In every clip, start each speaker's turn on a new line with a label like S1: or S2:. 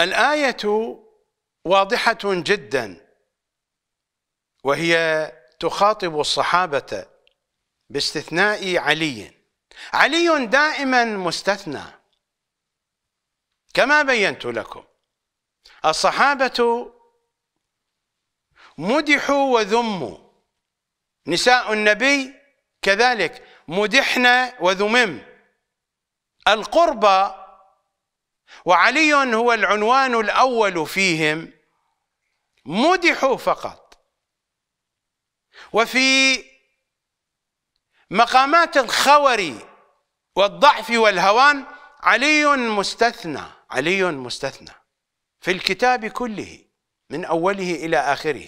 S1: الآية واضحة جدا وهي تخاطب الصحابة باستثناء علي علي دائما مستثنى كما بينت لكم الصحابة مدحوا وذموا نساء النبي كذلك مدحنا وذمم القربى وعلي هو العنوان الاول فيهم مدحوا فقط وفي مقامات الخور والضعف والهوان علي مستثنى علي مستثنى في الكتاب كله من اوله الى اخره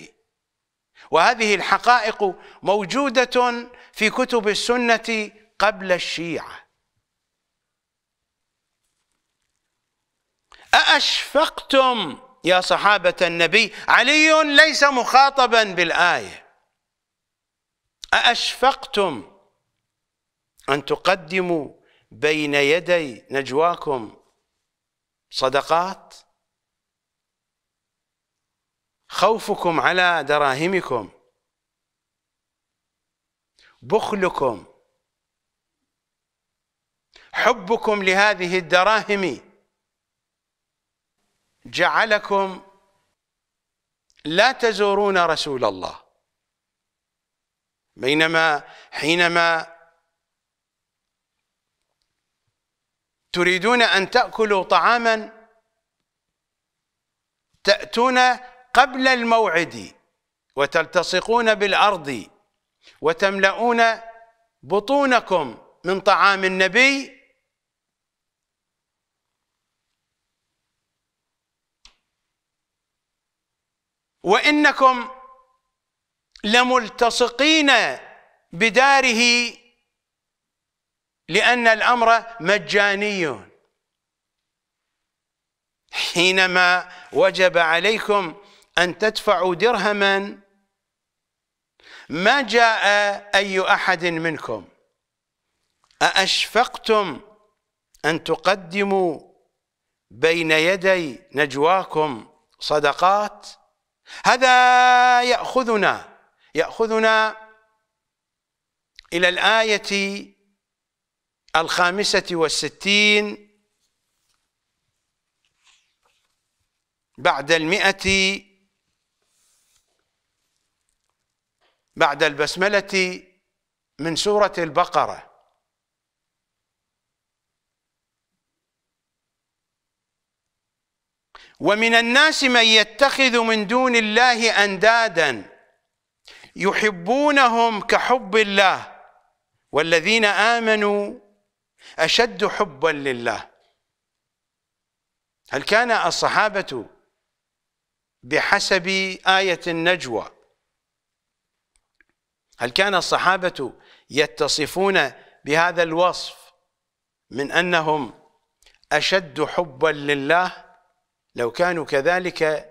S1: وهذه الحقائق موجوده في كتب السنه قبل الشيعه أأشفقتم يا صحابة النبي علي ليس مخاطبا بالآية أأشفقتم أن تقدموا بين يدي نجواكم صدقات خوفكم على دراهمكم بخلكم حبكم لهذه الدراهم جعلكم لا تزورون رسول الله بينما حينما تريدون أن تأكلوا طعاما تأتون قبل الموعد وتلتصقون بالأرض وتملؤون بطونكم من طعام النبي وانكم لملتصقين بداره لان الامر مجاني حينما وجب عليكم ان تدفعوا درهما ما جاء اي احد منكم ااشفقتم ان تقدموا بين يدي نجواكم صدقات هذا يأخذنا يأخذنا إلى الآية الخامسة والستين بعد المئة بعد البسملة من سورة البقرة ومن الناس من يتخذ من دون الله اندادا يحبونهم كحب الله والذين امنوا اشد حبا لله هل كان الصحابه بحسب ايه النجوى هل كان الصحابه يتصفون بهذا الوصف من انهم اشد حبا لله لو كانوا كذلك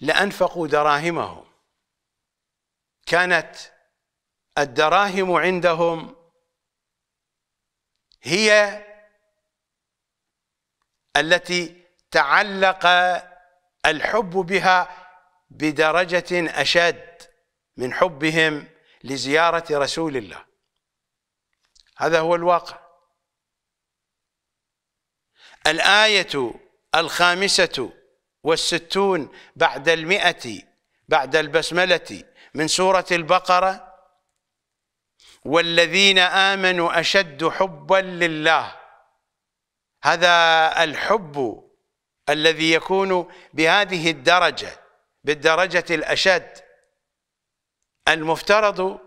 S1: لأنفقوا دراهمهم كانت الدراهم عندهم هي التي تعلق الحب بها بدرجة أشد من حبهم لزيارة رسول الله هذا هو الواقع الآية الخامسة والستون بعد المئة بعد البسملة من سورة البقرة والذين آمنوا أشد حبا لله هذا الحب الذي يكون بهذه الدرجة بالدرجة الأشد المفترض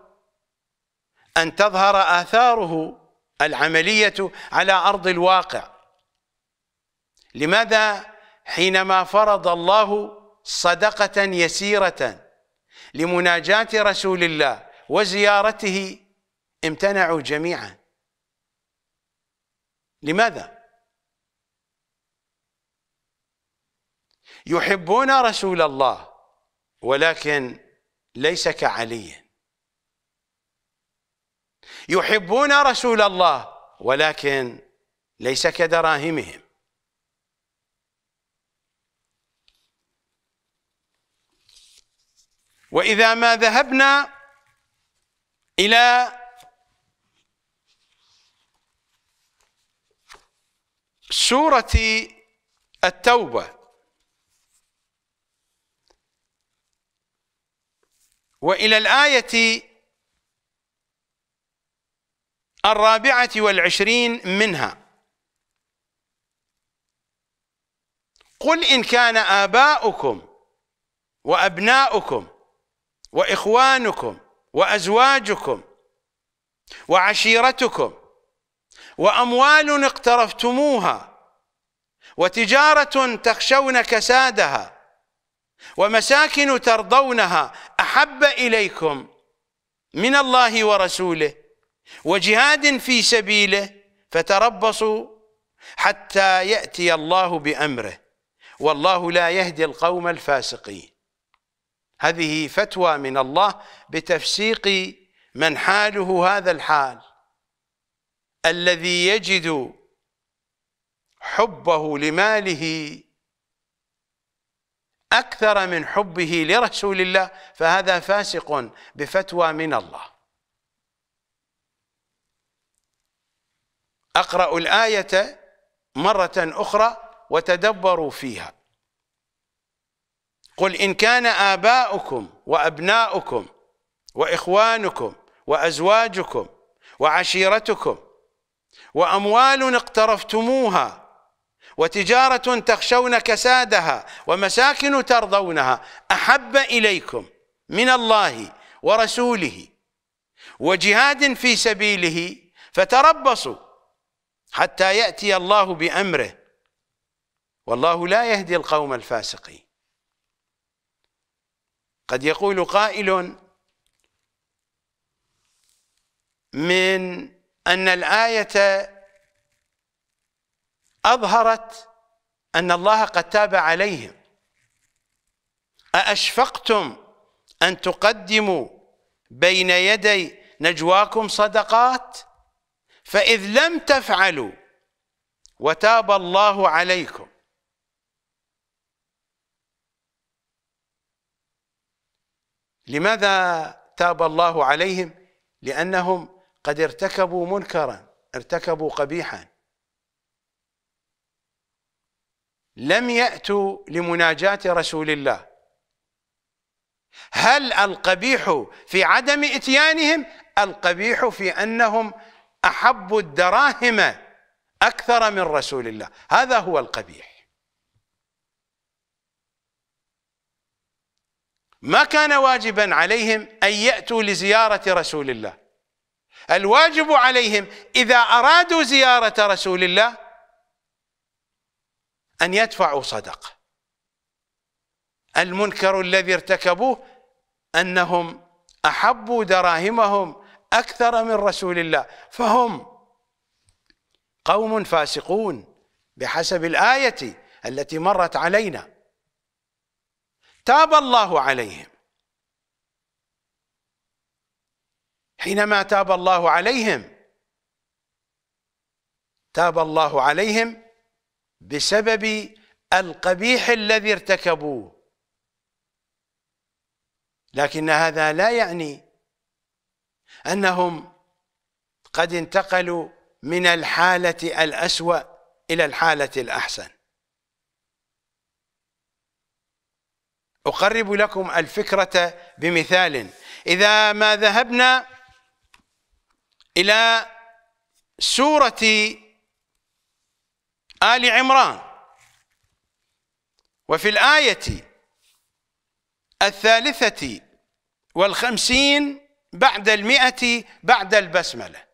S1: أن تظهر آثاره العملية على أرض الواقع لماذا حينما فرض الله صدقة يسيرة لمناجاة رسول الله وزيارته امتنعوا جميعا لماذا؟ يحبون رسول الله ولكن ليس كعلي يحبون رسول الله ولكن ليس كدراهمهم وإذا ما ذهبنا إلى سورة التوبة وإلى الآية الرابعة والعشرين منها قل إن كان آباؤكم وأبناؤكم واخوانكم وازواجكم وعشيرتكم واموال اقترفتموها وتجاره تخشون كسادها ومساكن ترضونها احب اليكم من الله ورسوله وجهاد في سبيله فتربصوا حتى ياتي الله بامره والله لا يهدي القوم الفاسقين هذه فتوى من الله بتفسيق من حاله هذا الحال الذي يجد حبه لماله أكثر من حبه لرسول الله فهذا فاسق بفتوى من الله أقرأ الآية مرة أخرى وتدبروا فيها قل إن كان آباؤكم وأبناؤكم وإخوانكم وأزواجكم وعشيرتكم وأموال اقترفتموها وتجارة تخشون كسادها ومساكن ترضونها أحب إليكم من الله ورسوله وجهاد في سبيله فتربصوا حتى يأتي الله بأمره والله لا يهدي القوم الفاسقين قد يقول قائل من أن الآية أظهرت أن الله قد تاب عليهم أأشفقتم أن تقدموا بين يدي نجواكم صدقات فإذ لم تفعلوا وتاب الله عليكم لماذا تاب الله عليهم لأنهم قد ارتكبوا منكرا ارتكبوا قبيحا لم يأتوا لمناجاة رسول الله هل القبيح في عدم إتيانهم القبيح في أنهم أحبوا الدراهم أكثر من رسول الله هذا هو القبيح ما كان واجبا عليهم أن يأتوا لزيارة رسول الله الواجب عليهم إذا أرادوا زيارة رسول الله أن يدفعوا صدقة المنكر الذي ارتكبوه أنهم أحبوا دراهمهم أكثر من رسول الله فهم قوم فاسقون بحسب الآية التي مرت علينا تاب الله عليهم حينما تاب الله عليهم تاب الله عليهم بسبب القبيح الذي ارتكبوه لكن هذا لا يعني أنهم قد انتقلوا من الحالة الأسوأ إلى الحالة الأحسن أقرب لكم الفكرة بمثال إذا ما ذهبنا إلى سورة آل عمران وفي الآية الثالثة والخمسين بعد المئة بعد البسملة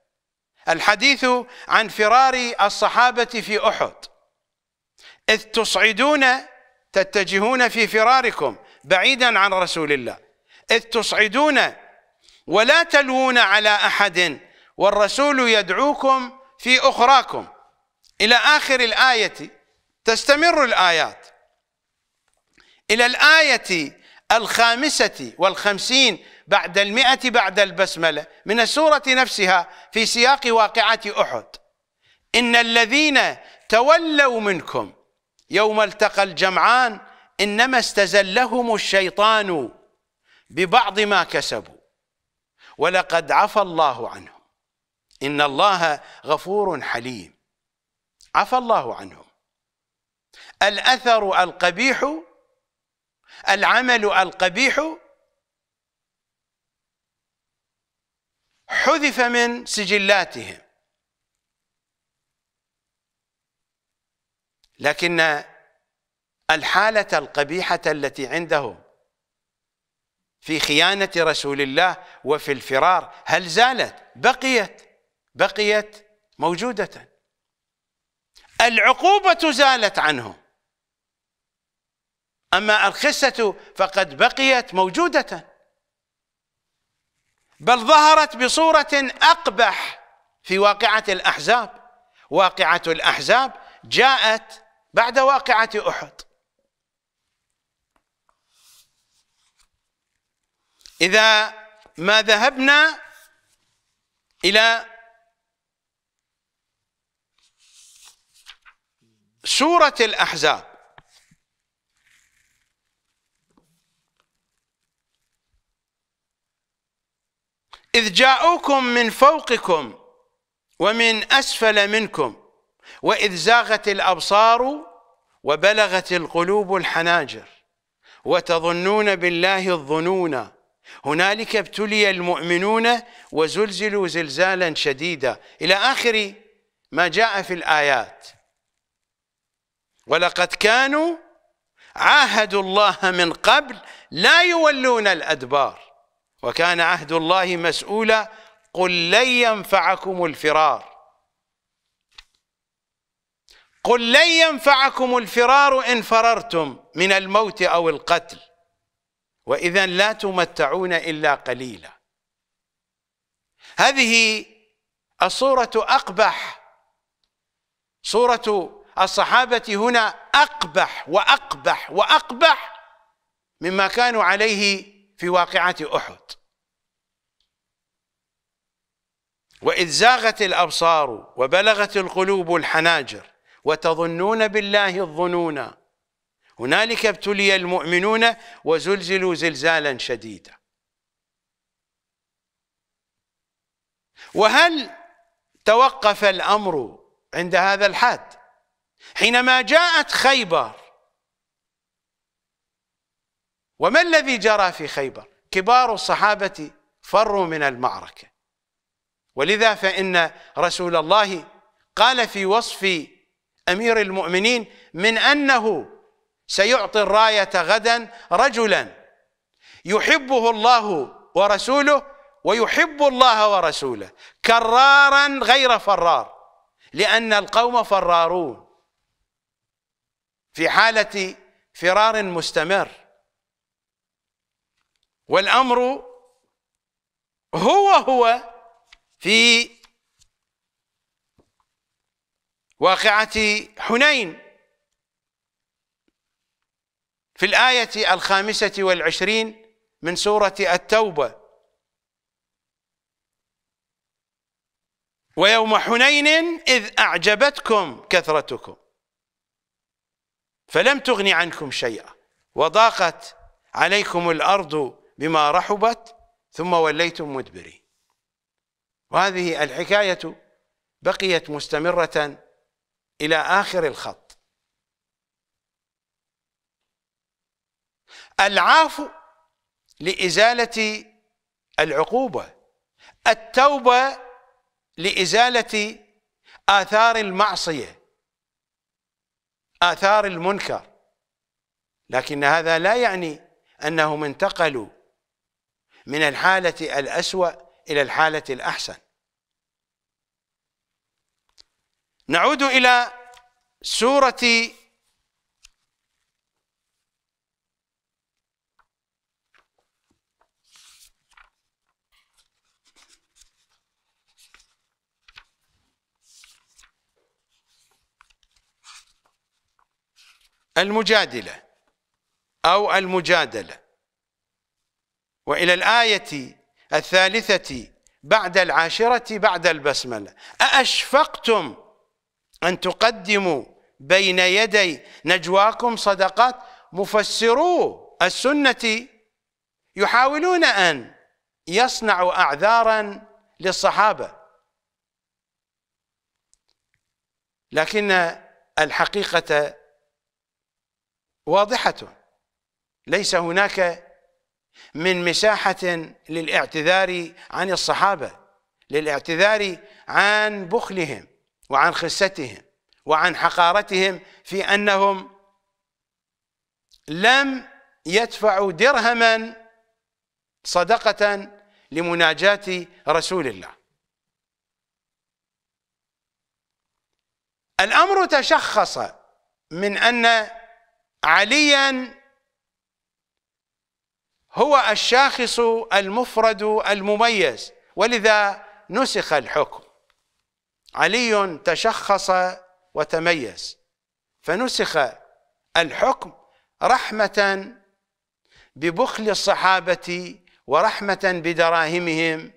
S1: الحديث عن فرار الصحابة في أحد إذ تصعدون تتجهون في فراركم بعيدا عن رسول الله إذ تصعدون ولا تلوون على أحد والرسول يدعوكم في أخراكم إلى آخر الآية تستمر الآيات إلى الآية الخامسة والخمسين بعد المئة بعد البسملة من السورة نفسها في سياق واقعة أحد إن الذين تولوا منكم يوم التقى الجمعان إنما استزلهم الشيطان ببعض ما كسبوا ولقد عفى الله عنهم إن الله غفور حليم عفى الله عنهم الأثر القبيح العمل القبيح حذف من سجلاتهم لكن الحالة القبيحة التي عندهم في خيانة رسول الله وفي الفرار هل زالت بقيت بقيت موجودة العقوبة زالت عنهم أما الخسة فقد بقيت موجودة بل ظهرت بصورة أقبح في واقعة الأحزاب واقعة الأحزاب جاءت بعد واقعة أحد إذا ما ذهبنا إلى سورة الأحزاب إذ جاءوكم من فوقكم ومن أسفل منكم وإذ زاغت الأبصار وبلغت القلوب الحناجر وتظنون بالله الظنونا هنالك ابتلي المؤمنون وزلزلوا زلزالا شديدا إلى آخر ما جاء في الآيات ولقد كانوا عاهدوا الله من قبل لا يولون الأدبار وكان عهد الله مسؤولا قل لن ينفعكم الفرار قل لن ينفعكم الفرار إن فررتم من الموت أو القتل وإذا لا تمتعون إلا قليلا هذه الصورة أقبح صورة الصحابة هنا أقبح وأقبح وأقبح مما كانوا عليه في واقعة أحد وإذ زاغت الأبصار وبلغت القلوب الحناجر وتظنون بالله الظنونا هنالك ابتلي المؤمنون وزلزلوا زلزالا شديدا وهل توقف الأمر عند هذا الحد حينما جاءت خيبر وما الذي جرى في خيبر كبار الصحابة فروا من المعركة ولذا فإن رسول الله قال في وصف امير المؤمنين من انه سيعطي الرايه غدا رجلا يحبه الله ورسوله ويحب الله ورسوله كرارا غير فرار لان القوم فرارون في حاله فرار مستمر والامر هو هو في واقعة حنين في الآية الخامسة والعشرين من سورة التوبة ويوم حنين إذ أعجبتكم كثرتكم فلم تغن عنكم شيئا وضاقت عليكم الأرض بما رحبت ثم وليتم مدبرين وهذه الحكاية بقيت مستمرة إلى آخر الخط العفو لإزالة العقوبة التوبة لإزالة آثار المعصية آثار المنكر لكن هذا لا يعني أنهم انتقلوا من الحالة الأسوأ إلى الحالة الأحسن نعود إلى سورة المجادلة أو المجادلة وإلى الآية الثالثة بعد العاشرة بعد البسملة أأشفقتم أن تقدموا بين يدي نجواكم صدقات مفسرو السنة يحاولون أن يصنعوا أعذارا للصحابة لكن الحقيقة واضحة ليس هناك من مساحة للاعتذار عن الصحابة للاعتذار عن بخلهم وعن خستهم وعن حقارتهم في انهم لم يدفعوا درهما صدقه لمناجاه رسول الله الامر تشخص من ان عليا هو الشاخص المفرد المميز ولذا نسخ الحكم علي تشخص وتميز فنسخ الحكم رحمة ببخل الصحابة ورحمة بدراهمهم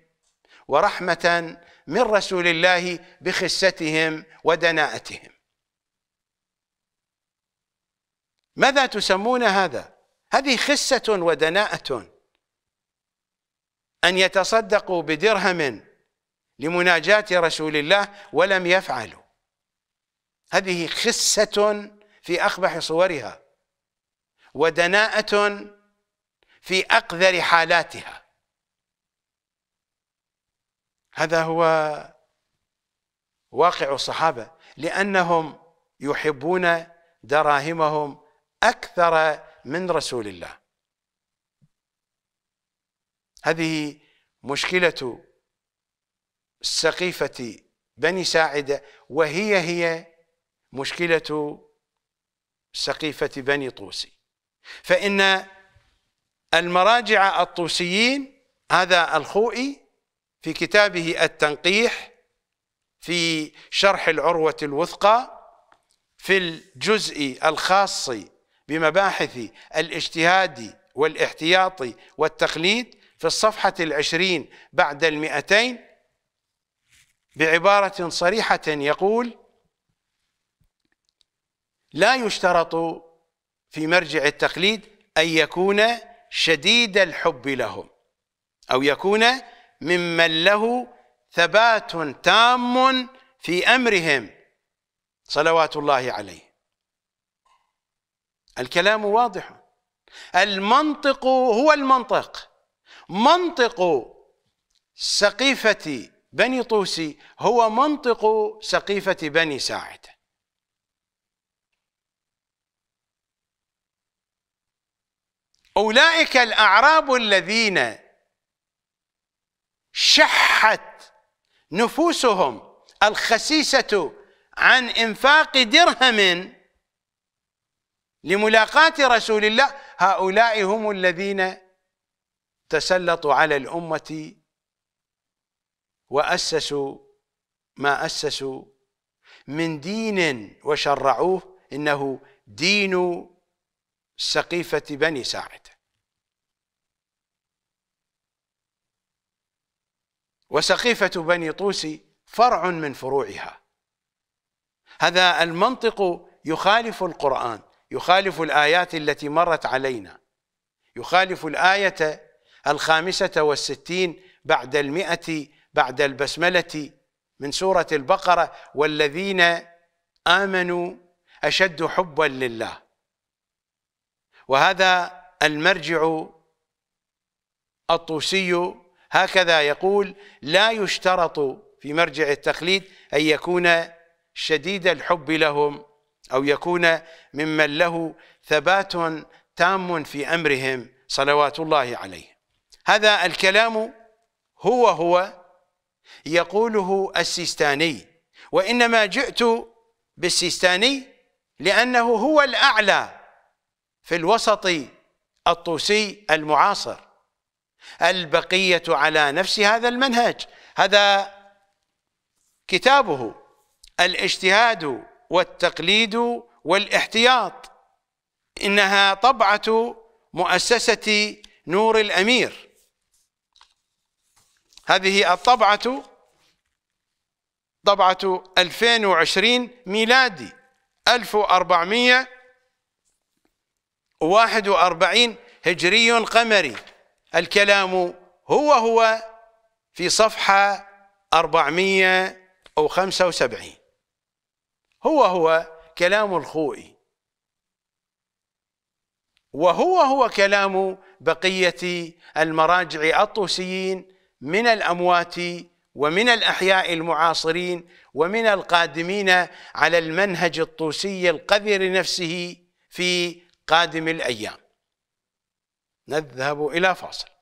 S1: ورحمة من رسول الله بخستهم ودناءتهم ماذا تسمون هذا؟ هذه خسة ودناءة أن يتصدقوا بدرهم لمناجاة رسول الله ولم يفعلوا هذه خسة في أقبح صورها ودناءة في أقذر حالاتها هذا هو واقع الصحابة لأنهم يحبون دراهمهم أكثر من رسول الله هذه مشكلة سقيفة بني ساعدة وهي هي مشكلة سقيفة بني طوسي فإن المراجع الطوسيين هذا الخوئي في كتابه التنقيح في شرح العروة الوثقى في الجزء الخاص بمباحث الاجتهاد والاحتياط والتقليد في الصفحة العشرين بعد المئتين بعبارة صريحة يقول لا يشترط في مرجع التقليد أن يكون شديد الحب لهم أو يكون ممن له ثبات تام في أمرهم صلوات الله عليه الكلام واضح المنطق هو المنطق منطق سقيفة بني طوسي هو منطق سقيفة بني ساعد أولئك الأعراب الذين شحت نفوسهم الخسيسة عن إنفاق درهم لملاقاة رسول الله هؤلاء هم الذين تسلطوا على الأمة وأسسوا ما أسسوا من دين وشرعوه إنه دين سقيفة بني ساعد وسقيفة بني طوسي فرع من فروعها هذا المنطق يخالف القرآن يخالف الآيات التي مرت علينا يخالف الآية الخامسة والستين بعد المئة بعد البسملة من سورة البقرة والذين آمنوا أشد حبا لله وهذا المرجع الطوسي هكذا يقول لا يشترط في مرجع التخليد أن يكون شديد الحب لهم أو يكون ممن له ثبات تام في أمرهم صلوات الله عليه هذا الكلام هو هو يقوله السيستاني وإنما جئت بالسيستاني لأنه هو الأعلى في الوسط الطوسي المعاصر البقية على نفس هذا المنهج هذا كتابه الاجتهاد والتقليد والاحتياط إنها طبعة مؤسسة نور الأمير هذه الطبعة طبعة 2020 ميلادي 1441 هجري قمري الكلام هو هو في صفحة 475 هو هو كلام الخوئي وهو هو كلام بقية المراجع الطوسيين من الأموات ومن الأحياء المعاصرين ومن القادمين على المنهج الطوسي القذر نفسه في قادم الأيام نذهب إلى فاصل